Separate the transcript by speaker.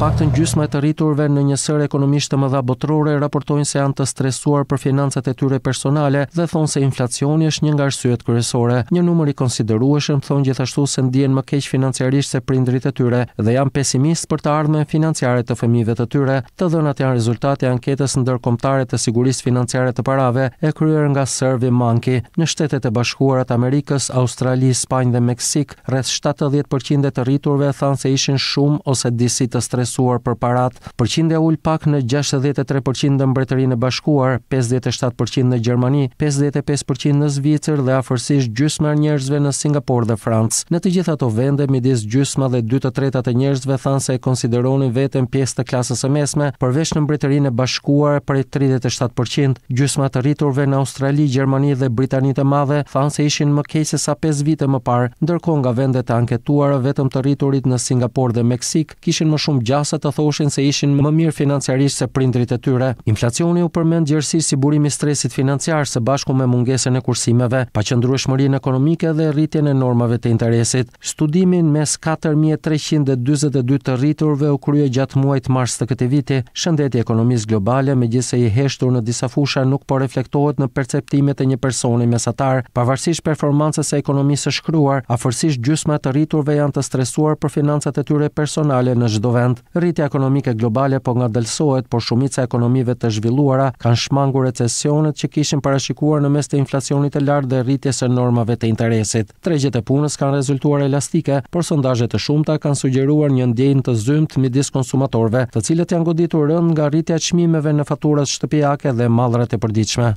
Speaker 1: paktën gjysma e të rriturve në një sër ekonomisht të mëdha botërore raportojnë se janë të stresuar për financat e tyre personale dhe thonë se inflacioni është një nga arsyet kryesore. Një numër i konsiderueshëm thon gjithashtu se ndjen më keq financiarisht se prindrit e tyre dhe janë pesimist për të ardhmen financiare të fëmijëve të tyre. Të dhënat janë rezultati i anketës ndërkombëtare të sigurisë financiare të parave e kryer nga Servi Manki në Shtetet e Bashkuara të Amerikës, Australi, Spanjë dhe Meksik, rreth 70% të rriturve thanë se ishin shumë ose disi të stresuar interesuar për parat, përqindja ul pak në 63% në mbretërinë e bashkuar, 57% në Gjermani, 55% në Zvicër dhe afërsisht gjysma njerëzve në Singapur dhe Francë. Në të gjitha ato vende midis gjysma dhe 2 të tretat e njerëzve thanë se e konsideronin veten pjesë të klasës së mesme, përveç në mbretërinë e bashkuar për 37%, gjysma të rriturve në Australi, Gjermani dhe Britaninë e Madhe thanë se ishin më keq se sa 5 vite më parë, ndërkohë nga vendet e anketuara vetëm të rriturit në Singapur dhe Meksik kishin më shumë gjatë klasat të thoshin se ishin më mirë financiarisht se prindrit e tyre. Inflacioni u përmend gjërësi si burimi stresit financiar se bashku me mungesën e kursimeve, pa qëndru ekonomike dhe rritjen e normave të interesit. Studimin mes 4322 të rriturve u krye gjatë muajt mars të këti viti, shëndeti ekonomisë globale me gjithse i heshtur në disa fusha nuk po reflektohet në perceptimet e një personi mesatar, pavarësisht performancës e ekonomisë shkruar, a gjysma të rriturve janë të stresuar për financat e tyre personale në çdo vend rritja ekonomike globale po dëlsohet, por shumica ekonomive të zhvilluara kanë shmangur recesionet që kishin parashikuar në mes të inflacionit të lartë dhe rritjes së normave të interesit. Tregjet e punës kanë rezultuar elastike, por sondazhe të shumta kanë sugjeruar një ndjenjë të zymt midis konsumatorëve, të cilët janë goditur rënd nga rritja e çmimeve në faturat shtëpiake dhe mallrat e përditshme.